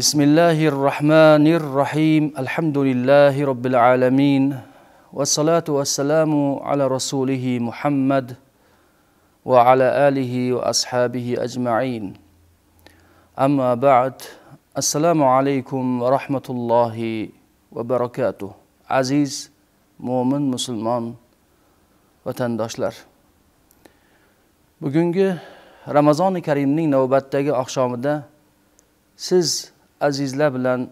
بسم الله الرحمن الرحيم الحمد لله رب العالمين والصلاة والسلام على رسوله محمد وعلى آله وأصحابه أجمعين أما بعد السلام عليكم ورحمة الله وبركاته عزيز مؤمن مسلمان vatandoshlar bugungi ramazoni karimning navbatdagi oqshomida siz azizlar bilan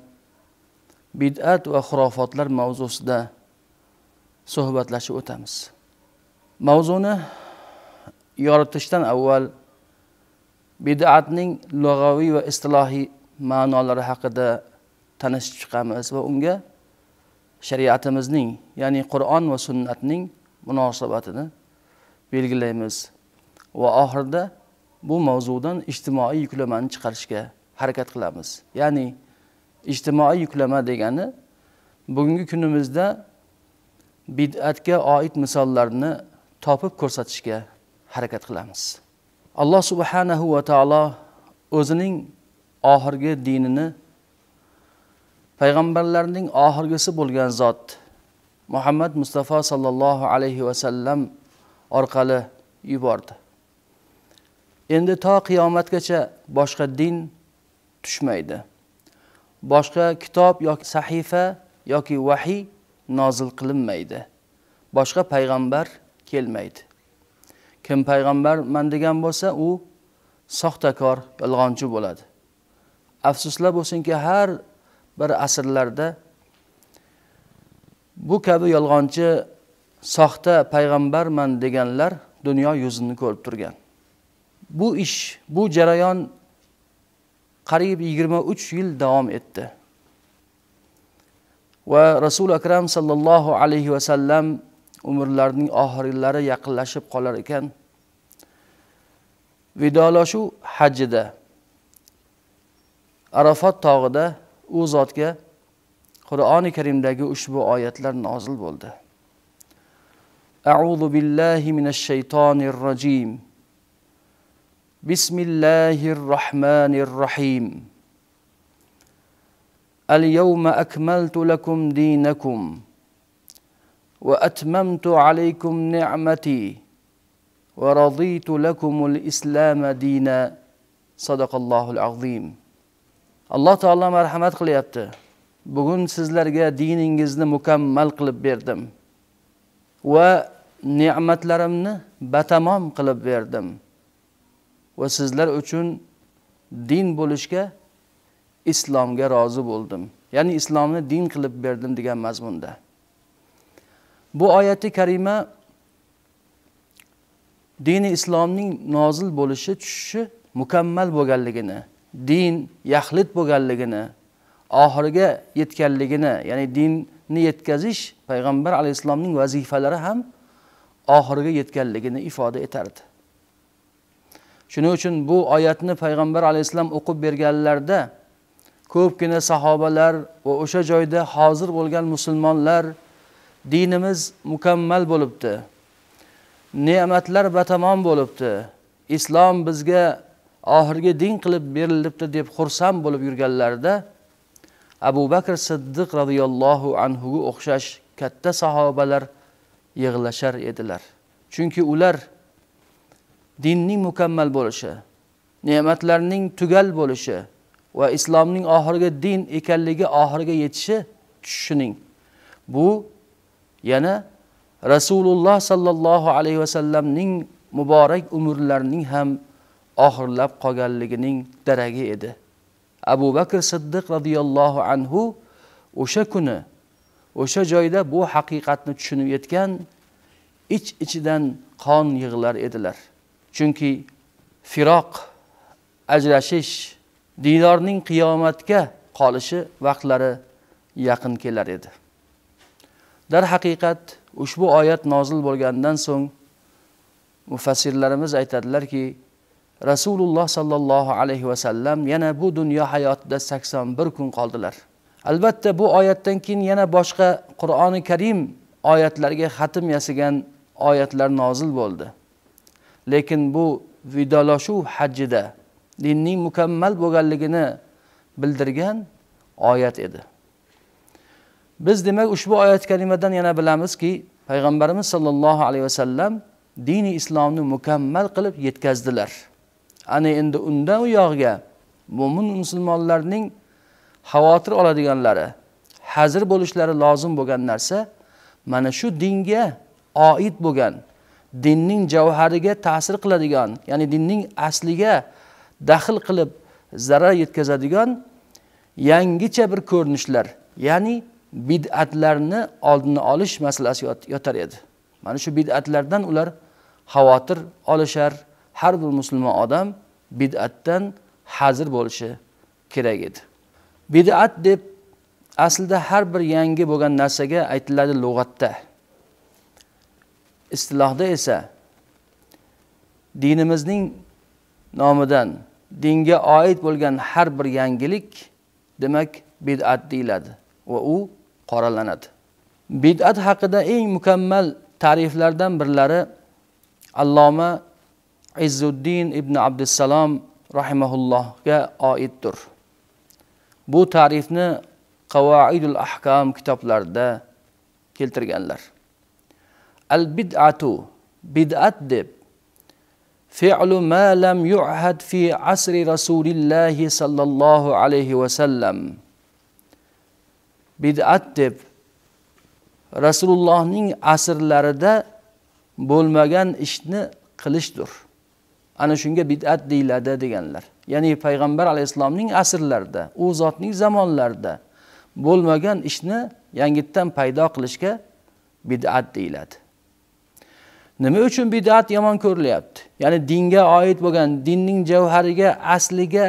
bid'at va xurofotlar mavzusida suhbatlashib o'tamiz mavzuni yoritishdan avval bid'atning lug'aviy va istilohiy ma'nolari haqida tanishib chiqamiz va unga shariatimizning ya'ni qur'on va sunnatning munosabatini belgilaymiz va oxirida bu mavzudan ijtimoiy yuklamani chiqarishga harakat qilamiz ya'ni ijtimoiy yuklama degani bugungi kunimizda bid'atga oid misollarni topib ko'rsatishga harakat qilamiz alloh subhanahu va taolo o'zining oxirgi dinini payg'ambarlarning oxirgisi bo'lgan zot muhammad mustafa sollallohu alayhi vasallam orqali yubordi endi to qiyomatgacha boshqa din tushmaydi boshqa kitob yoki sahifa yoki vahiy nozil qilinmaydi boshqa payg'ambar kelmaydi kim payg'ambarman degan bo'lsa u soxtakor yolg'onchi bo'ladi afsuslar bo'lsinki har bir asrlarda bu kabi yolg'onchi soxta payg'ambarman deganlar dunyo yuzini ko'rib turgan bu ish bu jarayon qariyb yigirma uch yil davom etdi va rasuli akram sollallohu alayhi vasallam umrlarining oxirlari yaqinlashib qolar ekan vidolashuv hajida arafot tog'ida u zotga qur'oni karimdagi ushbu oyatlar nozil bo'ldi a'udhu billahi minash shaytonir rojim بسم الله الرحمن الرحيم اليوم أكملت لكم دينكم وأتممت عليكم نعمتي ورضيت لكم الإسلام دينا صدق الله العظيم الله تعالى مرحمة قليبتي bugun sizlarga مكمل قلب بردم و نعمت لرمن بتمام قلب بردم va sizlar uchun din bo'lishga islomga rozi bo'ldim ya'ni islomni din qilib berdim degan mazmunda bu oyati karima dini islomning nozil bo'lishi tushishi mukammal bo'lganligini din yaxlit bo'lganligini oxiriga yetganligini ya'ni dinni yetkazish payg'ambar alayhissalomning vazifalari ham oxiriga yetganligini ifoda etardi shuning uchun bu oyatni payg'ambar alayhissalom o'qib berganlarida ko'pgina sahobalar va o'sha joyda hozir bo'lgan musulmonlar dinimiz mukammal bo'libdi ne'matlar batamom bo'libdi islom bizga oxirgi din qilib berilibdi deb xursand bo'lib yurganlarida abu bakr siddiq roziyallohu anhuga o'xshash katta sahobalar yig'lashar edilar chunki ular dinning mukammal bo'lishi ne'matlarning tugal bo'lishi va islomning oxirgi din ekanligi oxiriga yetishi tushishining bu yana rasululloh sollallohu alayhi vasallamning muborak umrlarining ham oxirlab qolganligining daragi edi abu bakr siddiq roziyallohu anhu o'sha kuni o'sha joyda bu haqiqatni tushunib yetgan ich iç ichidan qon yig'lar edilar chunki firoq ajrashish diydorning qiyomatga qolishi vaqtlari yaqin kelar edi darhaqiqat ushbu oyat nozil bo'lganidan so'ng mufassirlarimiz aytadilarki rasululloh sollallohu alayhi vasallam yana bu dunyo hayotida sakson bir kun qoldilar albatta bu oyatdan keyin yana boshqa qur'oni karim oyatlariga xatm yasagan oyatlar nozil bo'ldi lekin bu vidolashuv hajjida dinning mukammal bo'lganligini bildirgan oyat edi biz demak ushbu oyat kalimadan yana bilamizki payg'ambarimiz sollallohu alayhi vasallam dini islomni mukammal qilib yetkazdilar ana endi undan u yog'iga mo'min musulmonlarning xavotir oladiganlari hazir bo'lishlari lozim bo'lgan narsa mana shu dinga oid bo'lgan dinning javhariga ta'sir qiladigan ya'ni dinning asliga daxl qilib zarar yetkazadigan yangicha bir ko'rinishlar ya'ni bid'atlarni oldini olish masalasi yotar edi mana shu bid'atlardan ular xavotir olishar har bir musulmon odam bid'atdan hazir bo'lishi kerak edi bid'at deb aslida har bir yangi bo'lgan narsaga aytiladi lug'atda istilohda esa dinimizning nomidan dinga oid bo'lgan har bir yangilik demak bid'at deyiladi va u qoralanadi bid'at haqida eng mukammal tariflardan birlari alloma izzuddin ibn abdusalom rahimaullohga oiddir bu tarifni qavoidul ahkam kitoblarida keltirganlar al bid'atu bid'at deb fi'lu ma lam yu'had fi asri rasulillahi sallallohu alayhi vasallam bid'at deb rasulullohning asrlarida bo'lmagan ishni qilishdir ana shunga bid'at deyiladi deganlar ya'ni payg'ambar alayhissalomning asrlarida u zotning zamonlarida bo'lmagan ishni yangitdan paydo qilishga bid'at deyiladi nima uchun bid'at yomon ko'rilyapti ya'ni dinga oid bo'lgan dinning javhariga asliga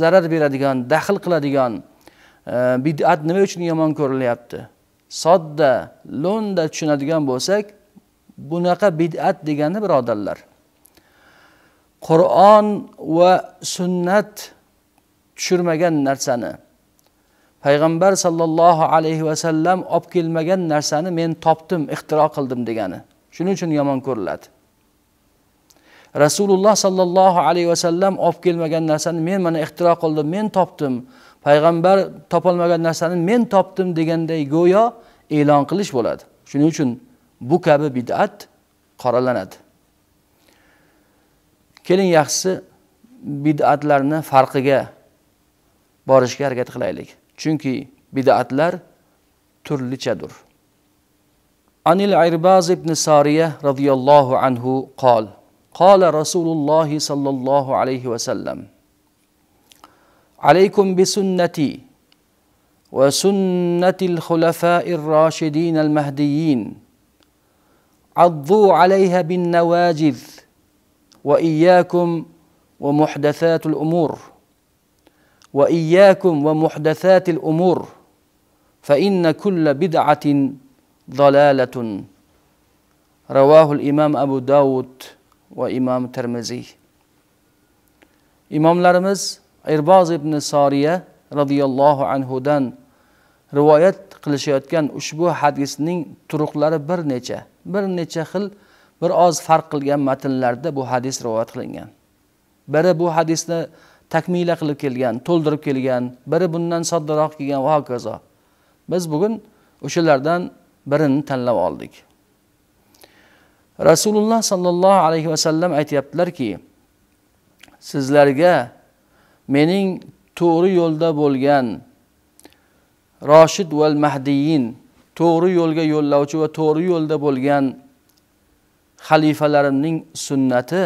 zarar beradigan daxl qiladigan e, bid'at nima uchun yomon ko'rilyapti sodda lo'nda tushunadigan bo'lsak bunaqa bid'at degani birodarlar qur'on va sunnat tushirmagan narsani payg'ambar sollallohu alayhi vasallam olib kelmagan narsani men topdim ixtiro qildim degani shuning uchun yomon ko'riladi rasululloh sollallohu alayhi vasallam olib kelmagan narsani men mana ixtiro qildim men topdim payg'ambar topolmagan narsani men topdim deganday go'yo e'lon qilish bo'ladi shuning uchun bu kabi bid'at qoralanadi keling yaxshisi bid'atlarni farqiga borishga harakat qilaylik chunki bid'atlar turlichadir عن العرباز بن سارية رضي الله عنه قال قال رسول الله صلى الله عليه وسلم عليكم بسنتي وسنة الخلفاء الراشدين المهديين عضوا عليها بالنواجذ وإياكم ومحدثات الأمور وإياكم ومحدثات الأمور فإن كل بدعة ضلالة رواه الإمام أبو داود وإمام ترمزي imomlarimiz irboz ibn soriya roziyallohu anhudan rivoyat qilishayotgan ushbu hadisning turuqlari bir necha bir necha xil bir oz farq qilgan matnlarda bu hadis rivoyat qilingan biri bu hadisni takmila qilib kelgan to'ldirib kelgan biri bundan soddaroq kelgan va hokazo biz bugun o'shalardan birini tanlab oldik rasululloh sollallohu alayhi vasallam aytyaptilarki sizlarga mening to'g'ri yo'lda bo'lgan roshid val mahdiyin to'g'ri yo'lga yo'llovchi va to'g'ri yo'lda bo'lgan xalifalarimning sunnati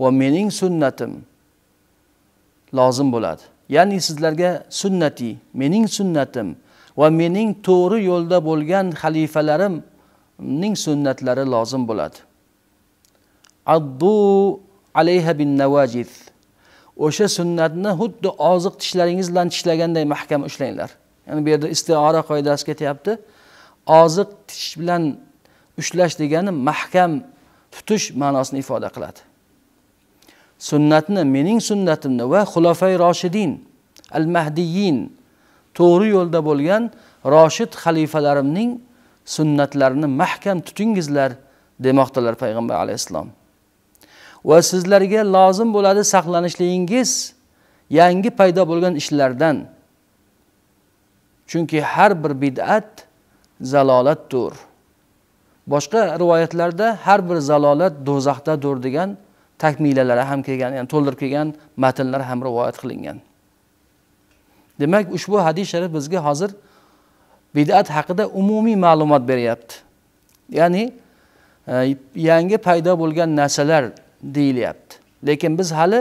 va mening sunnatim lozim bo'ladi ya'ni sizlarga sunnati mening sunnatim va mening to'g'ri yo'lda bo'lgan xalifalarimning sunnatlari lozim bo'ladi addu alayha bin navajid o'sha sunnatni xuddi oziq tishlaringiz bilan tishlaganday mahkam ushlanglar ya'ni bu yerda istiora qoidasi ketyapti oziq tish bilan ushlash degani mahkam tutish ma'nosini ifoda qiladi sunnatni mening sunnatimni va xulofay roshidin al mahdiyin to'g'ri yo'lda bo'lgan roshid xalifalarimning sunnatlarini mahkam tutingizlar demoqdalar payg'ambar alayhissalom va sizlarga lozim bo'ladi saqlanishligingiz yangi paydo bo'lgan ishlardan chunki har bir bid'at zalolatdir boshqa rivoyatlarda har bir zalolat do'zaxdadir degan takmilalari ham kelgan ya'ni to'ldirib kelgan matnlar ham rivoyat qilingan demak ushbu hadis sharif bizga hozir bid'at haqida umumiy ma'lumot beryapti ya'ni e, yangi paydo bo'lgan narsalar deyilyapti lekin biz hali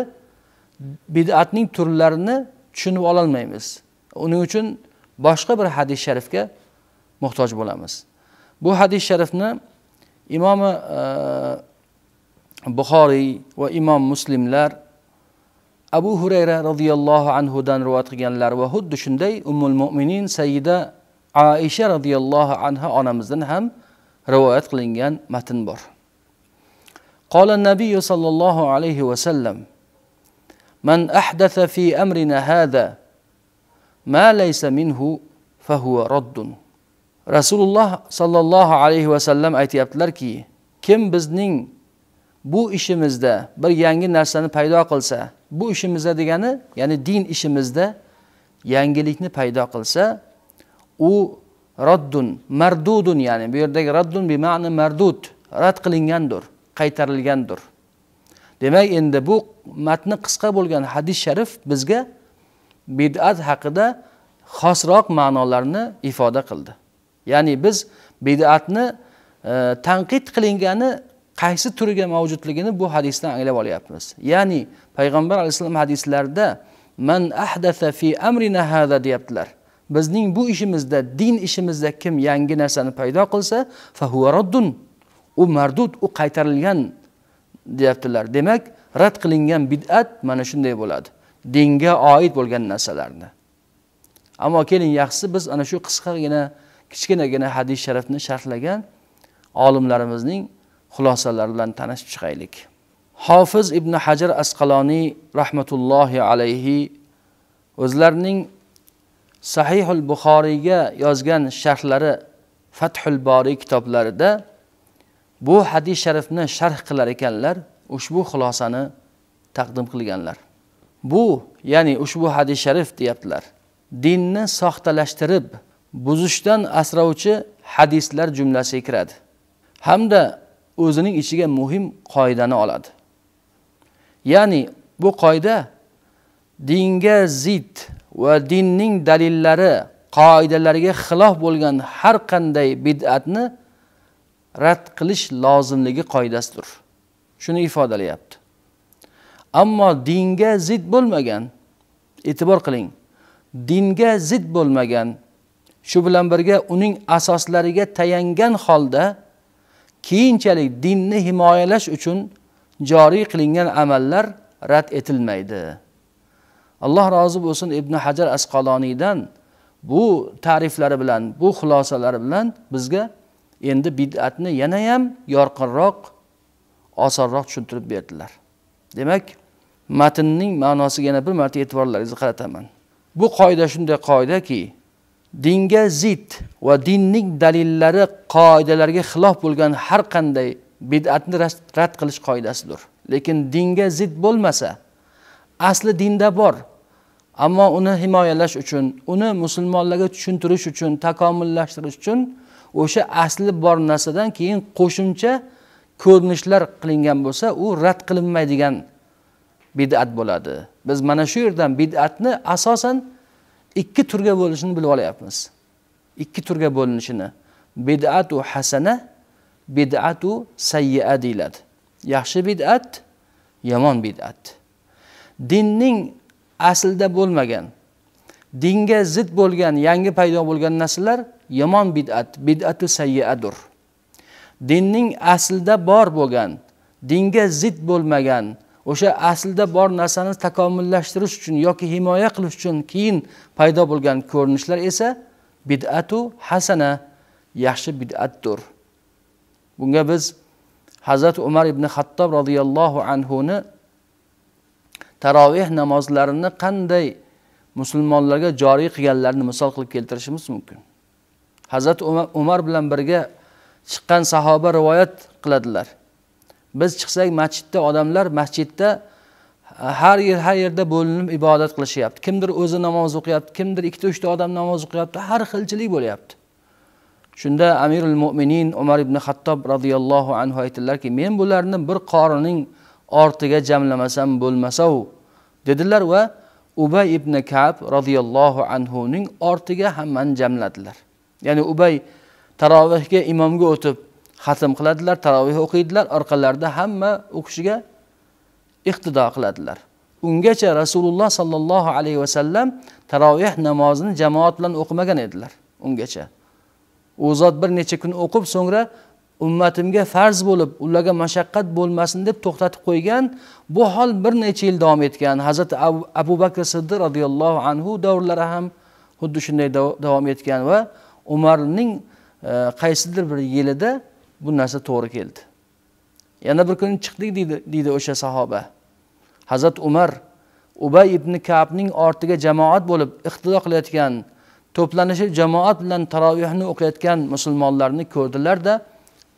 bid'atning turlarini tushunib ololmaymiz uning uchun boshqa bir hadis sharifga muhtoj bo'lamiz bu hadis sharifni imomi e, buxoriy va imom muslimlar abu hurayra roziyallohu anhudan rivoyat qilganlar va xuddi shunday ummul mo'minin sayida oisha roziyallohu anha onamizdan ham rivoyat qilingan matn bor قال النبي صلى الله عليه man ahdatha fi amrina أمرنا ma laysa minhu منه فهو رد rasululloh sollallohu alayhi vasallam aytyaptilarki kim bizning bu ishimizda bir yangi narsani paydo qilsa bu ishimizda degani ya'ni din ishimizda yangilikni paydo qilsa u roddun mardudun ya'ni bu yerdagi raddun bi mardud rad qilingandir qaytarilgandir demak endi bu matni qisqa bo'lgan hadis sharif bizga bid'at haqida xosroq ma'nolarni ifoda qildi ya'ni biz bid'atni e, tanqid qilingani qaysi turiga mavjudligini bu hadisdan anglab olyapmiz ya'ni payg'ambar alayhissalom hadislarida man ahdasa fi amrina hada deyaptilar bizning bu ishimizda din ishimizda kim yangi narsani paydo qilsa fahuva raddun u mardud u qaytarilgan deyaptilar demak rad qilingan bid'at mana shunday bo'ladi dinga oid bo'lgan narsalarni ammo keling yaxshisi biz ana shu qisqagina kichkinagina hadis sharifni sharhlagan olimlarimizning xulosalar bilan tanishib chiqaylik hofiz ibn hajar asqaloniy rahmatullohi alayhi o'zlarining sahihul buxoriyga yozgan sharhlari fathul boriy kitoblarida bu hadis sharifni sharh qilar ekanlar ushbu xulosani taqdim qilganlar bu ya'ni ushbu hadis sharif deyaptilar dinni soxtalashtirib buzishdan asrovchi hadislar jumlasiga kiradi hamda o'zining ichiga muhim qoidani oladi ya'ni bu qoida dinga zid va dinning dalillari qoidalariga xilof bo'lgan har qanday bid'atni rad qilish lozimligi qoidasidir shuni ifodalayapti ammo dinga zid bo'lmagan e'tibor qiling dinga zid bo'lmagan shu bilan birga uning asoslariga tayangan holda keyinchalik dinni himoyalash uchun joriy qilingan amallar rad etilmaydi alloh rozi bo'lsin ibn hajar asqaloniydan bu ta'riflari bilan bu xulosalari bilan bizga endi bid'atni yanayam yorqinroq osonroq tushuntirib berdilar demak matnning ma'nosiga yana bir marta e'tiborlaringizni qarataman bu qoida shunday qoidaki dinga zid va dinning dalillari qoidalariga xilof bo'lgan har qanday bid'atni rad qilish qoidasidir lekin dinga zid bo'lmasa asli dinda bor ammo uni himoyalash uchun uni musulmonlarga tushuntirish uchun takomillashtirish uchun o'sha asli bor narsadan keyin qo'shimcha ko'rinishlar qilingan bo'lsa u rad qilinmaydigan bid'at bo'ladi biz mana shu yerdan bid'atni asosan ikki turga bo'linishini bilib olyapmiz ikki turga bo'linishini bidatu hasana bidatu sayya deyiladi yaxshi bid'at yomon bid'at dinning aslida bo'lmagan dinga zid bo'lgan yangi paydo bo'lgan narsalar yomon bid'at bid'atu sayyadur dinning aslida bor bo'lgan dinga zid bo'lmagan o'sha aslida bor narsani takomillashtirish uchun yoki himoya qilish uchun keyin paydo bo'lgan ko'rinishlar esa bid'atu hasana yaxshi bid'atdir bunga biz hazrati umar ibn xattob roziyallohu anhuni taroveh namozlarini qanday musulmonlarga joriy qilganlarini misol qilib keltirishimiz mumkin hazrati umar bilan birga chiqqan sahoba rivoyat qiladilar biz chiqsak masjidda odamlar masjidda e, har yer har yerda bo'linib ibodat qilishyapti kimdir o'zi namoz o'qiyapti kimdir ikkita uchta odam namoz o'qiyapti har xilchilik bo'lyapti shunda amirul mo'minin umar ibn xattob roziyallohu anhu aytdilarki men bularni bir qorining ortiga jamlamasam bo'lmasau dedilar va ubay ibn kab roziyallohu anhuning ortiga hammani jamladilar ya'ni ubay tarovihga imomga o'tib hatm qiladilar taroveh o'qiydilar orqalarida hamma u kishiga iqtido qiladilar ungacha rasululloh sollallohu alayhi vasallam taroveh namozini jamoat bilan o'qimagan edilar ungacha u zot bir necha kun o'qib so'ngra ummatimga farz bo'lib ularga mashaqqat bo'lmasin deb to'xtatib qo'ygan bu hol bir necha yil davom etgan hazrati abu, abu bakr siddiq roziyallohu anhu davrlari ham xuddi shunday davom etgan va umarning e, qaysidir bir yilida bu narsa to'g'ri keldi yana bir kuni chiqdik deydi deydi o'sha sahoba hazrat umar ubay ibn kabning ortiga jamoat bo'lib iqtido qilayotgan to'planishib jamoat bilan tarovehni o'qiyotgan musulmonlarni ko'rdilarda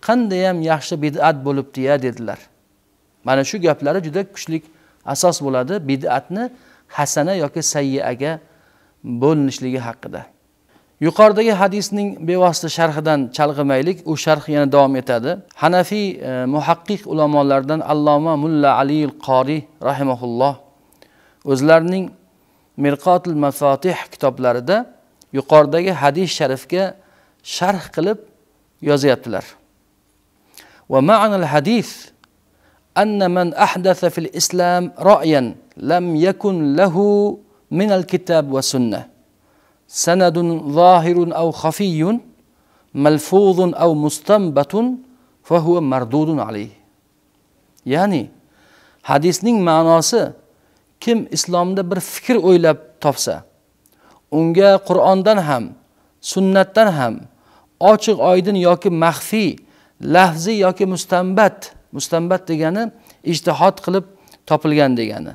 qandayyam yaxshi bid'at bo'libdi ya dedilar mana shu gaplari juda kuchli asos bo'ladi bid'atni hasana yoki sayyaga bo'linishligi haqida yuqoridagi hadisning bevosita sharhidan chalg'imaylik u sharh yana davom etadi hanafiy e, muhaqqiq ulamolardan alloma mulla ali qori rahimaulloh o'zlarining mirqotil mafatih kitoblarida yuqoridagi hadis sharifga sharh qilib yozyaptilar ومعنى الحديث أن من أحدث في الإسلام رأيا لم يكن له من الكتاب والسنة sanadun zahirun av xafiyun malfuzun av mustambatun huwa mardudun alayh ya'ni hadisning ma'nosi kim islomda bir fikr o'ylab topsa unga qur'ondan ham sunnatdan ham ochiq oydin yoki maxfiy lafzi yoki mustambat mustambat degani ijtihod qilib topilgan degani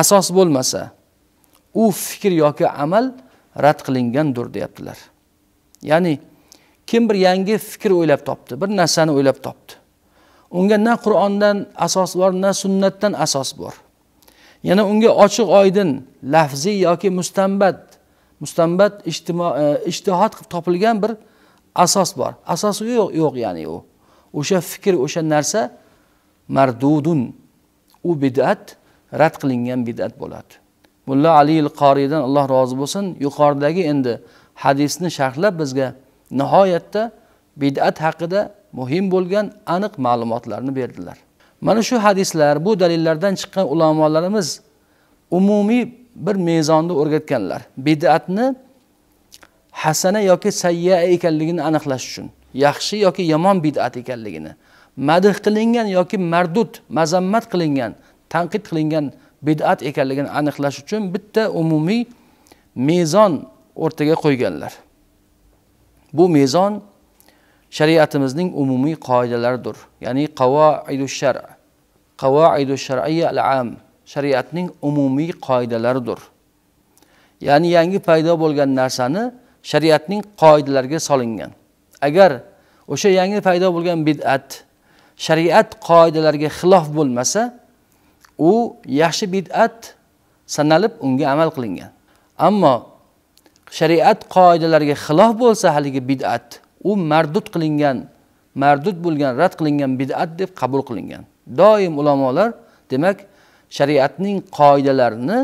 asos bo'lmasa u fikr yoki amal rad qilingandir deyaptilar ya'ni kim bir yangi fikr o'ylab topdi bir narsani o'ylab topdi unga na qur'ondan asos bor na sunnatdan asos bor yana unga ochiq oydin lafziy yoki mustambat mustambat e, ijtihod qilib topilgan bir asos bor asosi yo'q yo'q ya'ni u o'sha fikr o'sha narsa mardudun u bidat rad qilingan bidat bo'ladi mulla ali qoriydan alloh rozi bo'lsin yuqoridagi endi hadisni sharhlab bizga nihoyatda bid'at haqida muhim bo'lgan aniq ma'lumotlarni berdilar mana shu hadislar bu dalillardan chiqqan ulamolarimiz umumiy bir mezonni o'rgatganlar bid'atni hasana yoki sayya ekanligini aniqlash uchun yaxshi yoki yomon bid'at ekanligini madh qilingan yoki mardud mazammat qilingan tanqid qilingan bid'at ekanligini aniqlash uchun bitta umumiy mezon o'rtaga qo'yganlar bu mezon shariatimizning umumiy qoidalaridir ya'ni qavoidu shar qavoidu shar'iyya al am shariatning umumiy qoidalaridir ya'ni yangi paydo bo'lgan narsani shariatning qoidalariga solingan agar o'sha yangi paydo bo'lgan bid'at shariat qoidalariga xilof bo'lmasa u yaxshi bid'at sanalib unga amal qilingan ammo shariat qoidalariga xilof bo'lsa haligi bid'at u mardud qilingan mardud bo'lgan rad qilingan bid'at deb qabul qilingan doim ulamolar demak shariatning qoidalarini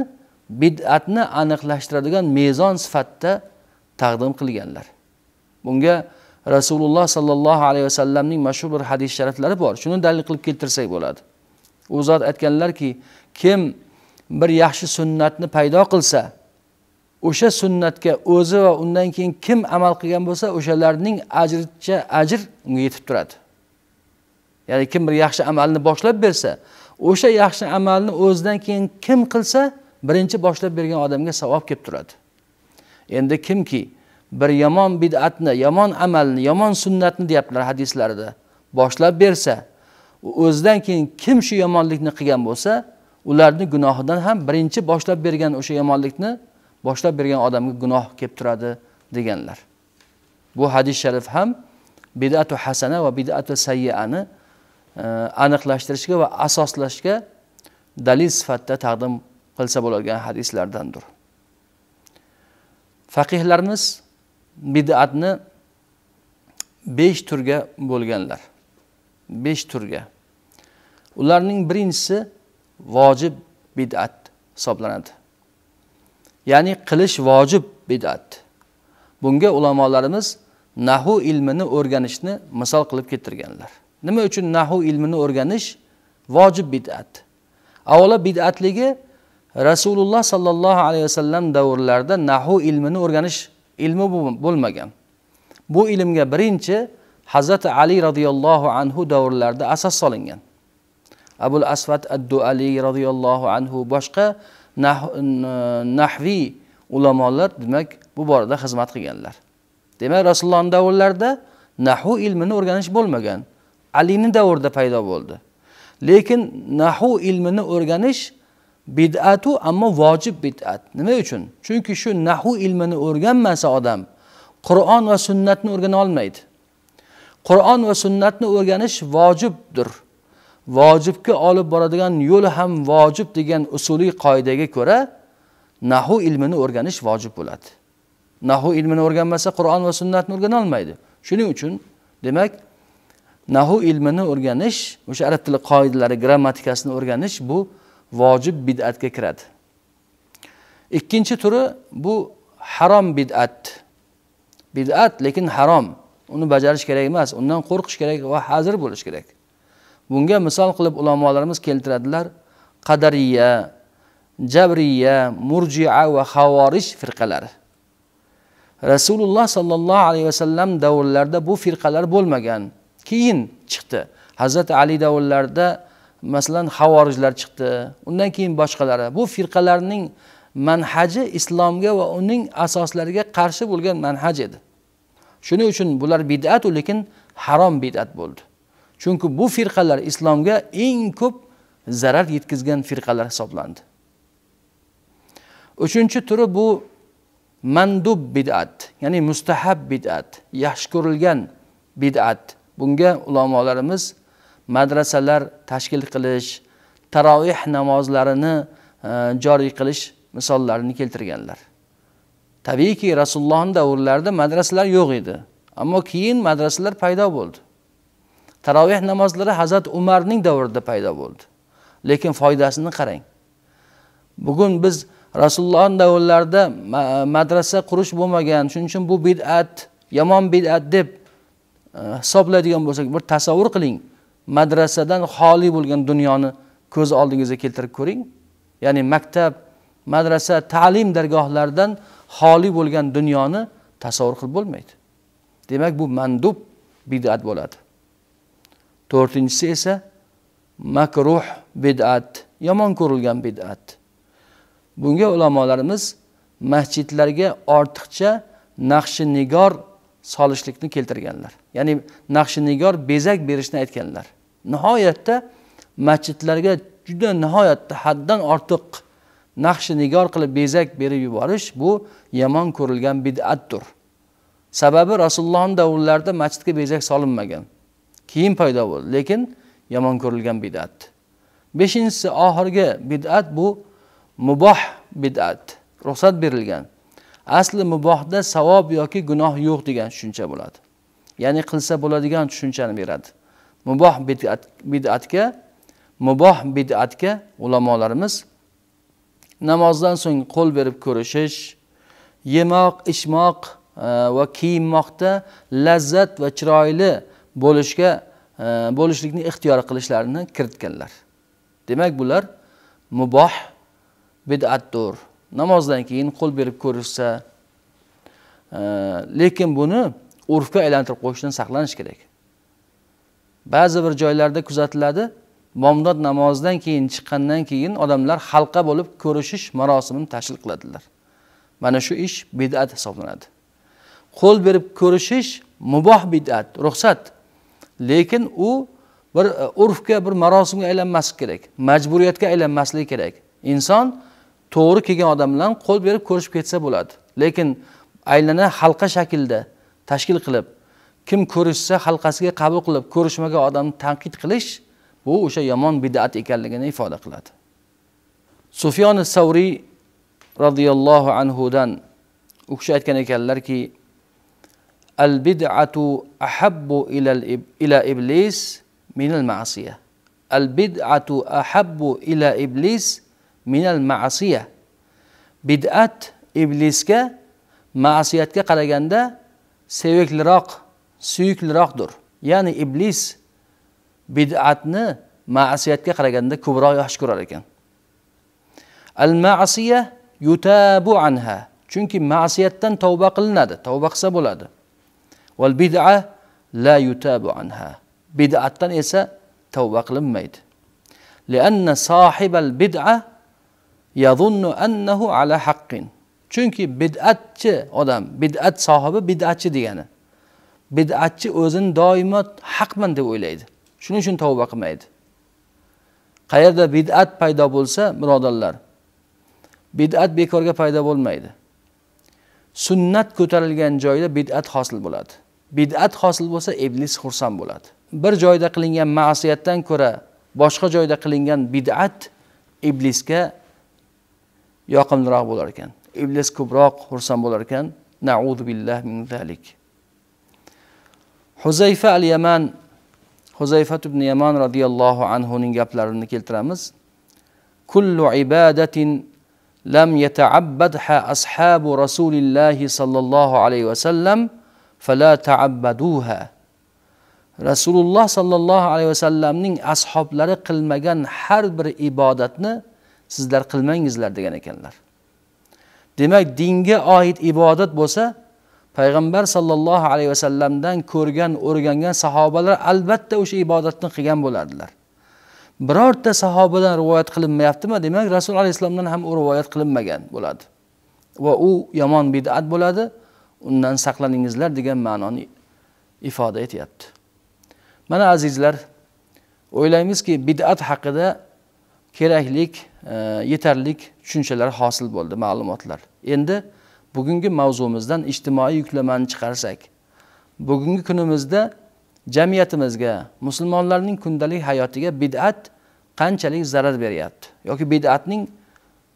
bid'atni aniqlashtiradigan mezon sifatida taqdim qilganlar bunga rasululloh sollallohu alayhi vasallamning mashhur bir hadis shariflari bor shuni dalil qilib keltirsak bo'ladi u zot aytganlarki kim bir yaxshi sunnatni paydo qilsa o'sha sunnatga o'zi va undan keyin kim amal qilgan bo'lsa o'shalarning ajricha ajr unga yetib turadi ya'ni kim bir yaxshi amalni boshlab bersa o'sha yaxshi amalni o'zidan keyin kim qilsa birinchi boshlab bergan odamga savob kelib turadi endi kimki bir yomon bid'atni yomon amalni yomon sunnatni deyaptilar hadislarida boshlab bersa o'zidan keyin kim shu yomonlikni qilgan bo'lsa ularni gunohidan ham birinchi boshlab bergan o'sha yomonlikni boshlab bergan odamga gunoh kelib turadi deganlar bu hadis sharif ham bidatu hasana va bidatu sayyani e, aniqlashtirishga va asoslashga dalil sifatida taqdim qilsa bo'ladigan hadislardandir faqihlarimiz bid'atni besh turga bo'lganlar besh turga ularning birinchisi vojib bid'at hisoblanadi ya'ni qilish vojib bid'at bunga ulamolarimiz nahu ilmini o'rganishni misol qilib keltirganlar nima uchun nahu ilmini o'rganish vojib bid'at avvalo bid'atligi rasululloh sollallohu alayhi vasallam davrlarida nahu ilmini o'rganish ilmi bo'lmagan bu ilmga birinchi hazrati ali roziyallohu anhu davrlarida asos solingan abul asvad addu ali roziyallohu anhu boshqa nah, nahviy ulamolar demak bu borada xizmat qilganlar demak rasulullohni davrlarida nahu ilmini o'rganish bo'lmagan alini davrida paydo bo'ldi lekin nahu ilmini o'rganish bid'atu ammo vojib bid'at nima uchun chunki shu nahu ilmini o'rganmasa odam qur'on va sunnatni o'rgana olmaydi qur'on va sunnatni o'rganish vojibdir vojibga olib boradigan yo'l ham vojib degan usuliy qoidaga ko'ra nahu ilmini o'rganish vojib bo'ladi nahu ilmini o'rganmasa qur'on va sunnatni o'rgana olmaydi shuning uchun demak nahu ilmini o'rganish o'sha arab tili qoidalari grammatikasini o'rganish bu vojib bid'atga kiradi ikkinchi turi bu harom bid'at bid'at lekin harom uni bajarish kerak emas undan qo'rqish kerak va hazir bo'lish kerak bunga misol qilib ulamolarimiz keltiradilar qadariya jabriya murjia va havorij firqalari rasululloh sollallohu alayhi vasallam davrlarida bu firqalar bo'lmagan keyin chiqdi hazrati ali davrlarida masalan havorijlar chiqdi undan keyin boshqalari bu firqalarning manhaji islomga va uning asoslariga qarshi bo'lgan manhaj edi shuning uchun bular bid'at lekin harom bid'at bo'ldi chunki bu firqalar islomga eng ko'p zarar yetkazgan firqalar hisoblandi uchinchi turi bu mandub bid'at ya'ni mustahab bid'at yaxshi ko'rilgan bid'at bunga ulamolarimiz madrasalar tashkil qilish taroveh namozlarini e, joriy qilish misollarini keltirganlar tabiiyki rasulullohni davrlarida madrasalar yo'q edi ammo keyin madrasalar paydo bo'ldi taroveh namozlari hazrat umarning davrida paydo bo'ldi lekin foydasini qarang bugun biz rasulullohni davrlarida madrasa qurish bo'lmagan shuning uchun bu bid'at yomon bid'at deb e, hisoblaydigan bo'lsak bir tasavvur qiling madrasadan xoli bo'lgan dunyoni ko'z oldingizga keltirib ko'ring ya'ni maktab madrasa ta'lim dargohlaridan xoli bo'lgan dunyoni tasavvur qilib bo'lmaydi demak bu mandub bid'at bo'ladi to'rtinchisi esa makruh bid'at yomon ko'rilgan bid'at bunga ulamolarimiz masjidlarga ortiqcha naqshi nigor solishlikni keltirganlar ya'ni naqshi nigor bezak berishni aytganlar nihoyatda masjidlarga juda nihoyatda haddan ortiq naqshi nigor qilib bezak berib yuborish bu yomon ko'rilgan bid'atdir sababi rasulullohni davrlarida masjidga bezak solinmagan keyin paydo bo'ldi lekin yomon ko'rilgan bid'at beshinchisi oxirgi bid'at bu muboh bid'at ruxsat berilgan asli mubohda savob yoki gunoh yo'q degan tushuncha bo'ladi ya'ni qilsa bo'ladigan tushunchani beradi muboh bid'atga muboh bid'atga ulamolarimiz namozdan so'ng qo'l berib ko'rishish yemoq ichmoq e, va kiyinmoqda lazzat va chiroyli bo'lishga e, bo'lishlikni ixtiyor qilishlarini kiritganlar demak bular muboh bidatdur namozdan keyin qo'l berib ko'rishsa e, lekin buni urfga aylantirib qo'yishdan saqlanish kerak ba'zi bir joylarda kuzatiladi bomdod namozidan keyin chiqqandan keyin odamlar halqa bo'lib ko'rishish marosimini tashkil qiladilar mana shu ish bid'at hisoblanadi qo'l berib ko'rishish muboh bid'at ruxsat lekin u bir e, urfga bir marosimga aylanmasligi kerak majburiyatga aylanmasligi kerak inson to'g'ri kelgan odam bilan qo'l berib ko'rishib ketsa bo'ladi lekin aylana halqa shaklda tashkil qilib kim ko'rishsa halqasiga qabul qilib ko'rishmagan odamni tanqid qilish bu o'sha yomon bidat ekanligini ifoda qiladi sufyon savriy roziyallohu anhudan u kishi aytgan ekanlarki al bidatu ahabbu ila ila iblis min al ma'siya al bidatu ahabbu ila iblis min al ma'siya bid'at iblisga ma'siyatga qaraganda sevikliroq suyukliroqdir ya'ni iblis بدعتنا معصيتك خرجنده كبرى يحشكر لك المعصية يتاب عنها چونك معصية توبة قلنا ده توبة قسبولا ده والبدعة لا يتاب عنها بدعتنا إسا توبة قلميت لأن صاحب البدعة يظن أنه على حق چونك بدعة أدام بدعة صاحب بدعة ديانا بدعة أذن دائما حق من دي ويليد shuning uchun tavba qilmaydi qayerda bid'at paydo bo'lsa birodarlar bid'at bekorga paydo bo'lmaydi sunnat ko'tarilgan joyda bid'at hosil bo'ladi bid'at hosil bo'lsa iblis xursand bo'ladi bir joyda qilingan ma'siyatdan ko'ra boshqa joyda qilingan bid'at iblisga yoqimliroq bo'lar ekan iblis ko'proq xursand bo'lar ekan naudu billah min zalik huzayfa al yaman huzayfat ibn yamon roziyallohu anhuning gaplarini keltiramiz kullu ibadatin lam yata'abbadha ashabu rasulillahi sollallohu alayhi vasallam fala ta'abbaduha rasululloh sollallohu alayhi vasallamning ashoblari qilmagan har bir ibodatni sizlar qilmangizlar degan ekanlar demak dinga oid ibodat bo'lsa payg'ambar sollallohu alayhi vasallamdan ko'rgan o'rgangan sahobalar albatta o'sha ibodatni qilgan bo'lardilar birorta sahobadan rivoyat qilinmayaptimi demak rasul alayhissalomdan ham u rivoyat qilinmagan bo'ladi va u yomon bid'at bo'ladi undan saqlaningizlar degan ma'noni ifoda etyapti mana azizlar o'ylaymizki bid'at haqida keraklik e, yetarlik tushunchalar hosil bo'ldi ma'lumotlar endi bugungi mavzumizdan ijtimoiy yuklamani chiqarsak bugungi kunimizda jamiyatimizga musulmonlarning kundalik hayotiga bid'at qanchalik zarar beryapti yoki bid'atning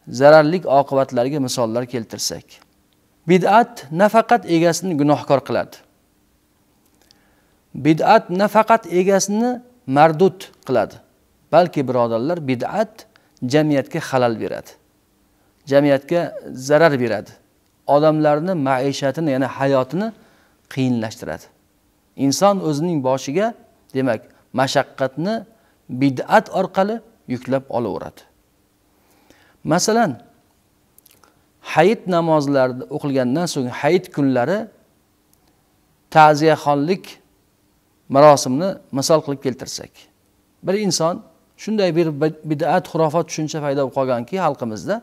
zararli oqibatlariga misollar keltirsak bid'at nafaqat egasini gunohkor qiladi bid'at nafaqat egasini mardud qiladi balki birodarlar bid'at jamiyatga xalal beradi jamiyatga zarar beradi odamlarni maishatini ya'ni hayotini qiyinlashtiradi inson o'zining boshiga demak mashaqqatni bid'at orqali yuklab olaveradi masalan hayit namozlari o'qilgandan so'ng hayit kunlari ta'ziyaxonlik marosimni misol qilib keltirsak bir inson shunday bir bid'at xurofot tushuncha paydo bo'lib qolganki xalqimizda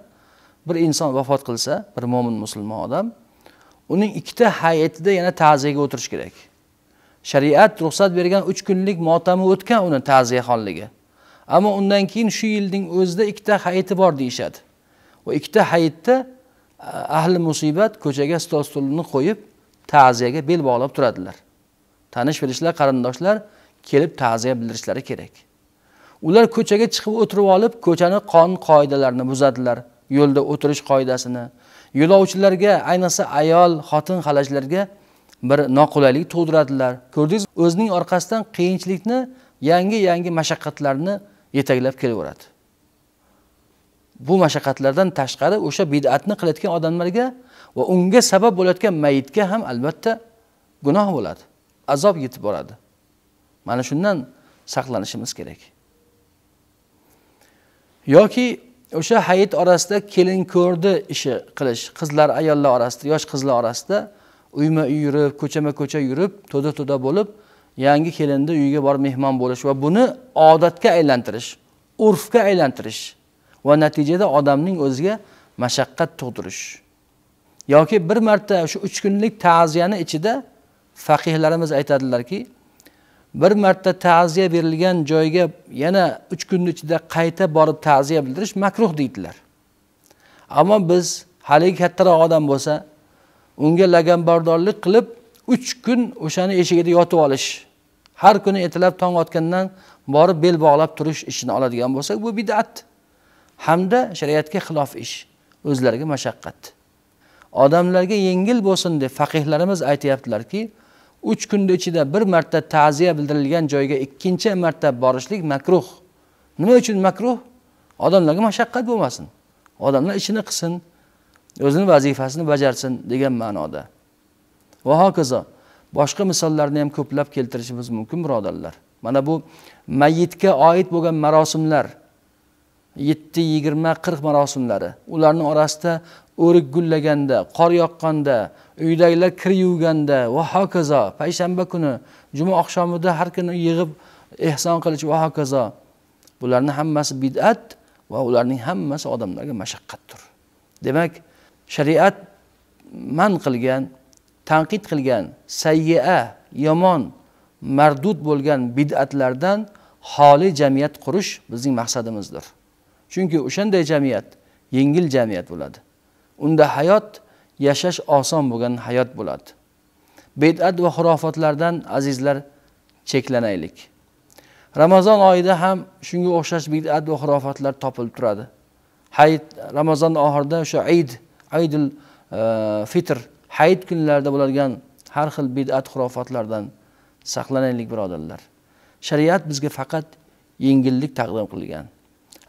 bir inson vafot qilsa bir mo'min musulmon odam uning ikkita hayitida yana ta'ziyaga o'tirish kerak shariat ruxsat bergan uch kunlik motami o'tgan uni ta'ziyaxonligi ammo undan keyin shu yilning o'zida ikkita hayiti bor deyishadi va ikkita hayitda ahli musibat ko'chaga stol stulni qo'yib ta'ziyaga bel bog'lab turadilar tanish bilishlar qarindoshlar kelib ta'ziya bildirishlari kerak ular ko'chaga chiqib o'tirib olib ko'chani qonun qoidalarini buzadilar yo'lda o'tirish qoidasini yo'lovchilarga ayniqsa ayol xotin xalajlarga bir noqulaylik tug'diradilar ko'rdingiz o'zining orqasidan qiyinchilikni yangi yangi mashaqqatlarni yetaklab kelaveradi bu mashaqqatlardan tashqari o'sha bid'atni qilayotgan odamlarga va unga sabab bo'layotgan mayitga ham albatta gunoh bo'ladi azob yetib boradi mana shundan saqlanishimiz kerak yoki o'sha hayit orasida kelin ko'rdi ishi qilish qizlar ayollar orasida yosh qizlar orasida uyma uy yurib ko'chama ko'cha yurib to'da to'da bo'lib yangi kelinni uyiga borib mehmon bo'lish va buni odatga aylantirish urfga aylantirish va natijada odamning o'ziga mashaqqat tug'dirish yoki bir marta shu uch kunlik ta'ziyani ichida faqihlarimiz aytadilarki bir marta ta'ziya berilgan joyga yana uch kunni ichida qayta borib ta'ziya bildirish makruh deydilar ammo biz haligi kattaroq odam bo'lsa unga laganbardorlik qilib uch kun o'shani eshigida yotib olish har kuni ertalab tong otgandan borib bel bog'lab turish ishini oladigan bo'lsak bu bidat hamda shariatga xilof ish o'zlariga mashaqqat odamlarga yengil bo'lsin deb faqihlarimiz aytyaptilarki uch kunni ichida bir marta ta'ziya bildirilgan joyga ikkinchi marta borishlik makruh nima uchun makruh odamlarga mashaqqat bo'lmasin odamlar ishini qilsin o'zini vazifasini bajarsin degan ma'noda va hokazo boshqa misollarni ham ko'plab keltirishimiz mumkin birodarlar mana bu mayitga oid bo'lgan marosimlar yetti yigirma qirq marosimlari ularni orasida o'rik gullaganda qor yoqqanda uydagilar kir yuvganda va hokazo payshanba kuni juma oqshomida har kuni yig'ib ehson qilish va hokazo bularni hammasi bid'at va ularning hammasi odamlarga mashaqqatdir demak shariat man qilgan tanqid qilgan sayyia yomon mardud bo'lgan bid'atlardan xoli jamiyat qurish bizning maqsadimizdir chunki o'shanday jamiyat yengil jamiyat bo'ladi unda hayot yashash oson bo'lgan hayot bo'ladi bed'at va xurofotlardan azizlar cheklanaylik ramazon oyida ham shunga o'xshash bid'at va xurofotlar topilib turadi hayit ramazon oxirida o'sha ayd aydul e, fitr hayit kunlarida bo'ladigan har xil bid'at xurofotlardan saqlanaylik birodarlar shariat bizga faqat yengillik taqdim qilgan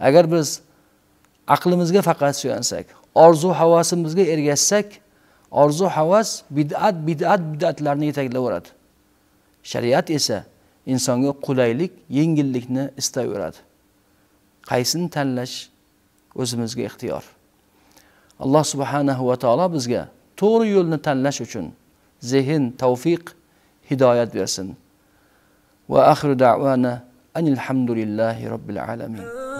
agar biz aqlimizga faqat suyansak orzu havasimizga ergashsak orzu havas bid'at bid'at bid'atlarni yetaklayveradi shariat esa insonga qulaylik yengillikni istayveradi qaysini tanlash o'zimizga ixtiyor alloh subhanahu va taolo bizga to'g'ri yo'lni tanlash uchun zehn tavfiq hidoyat bersin va axiru davana anilhamdulillahi robbil alamin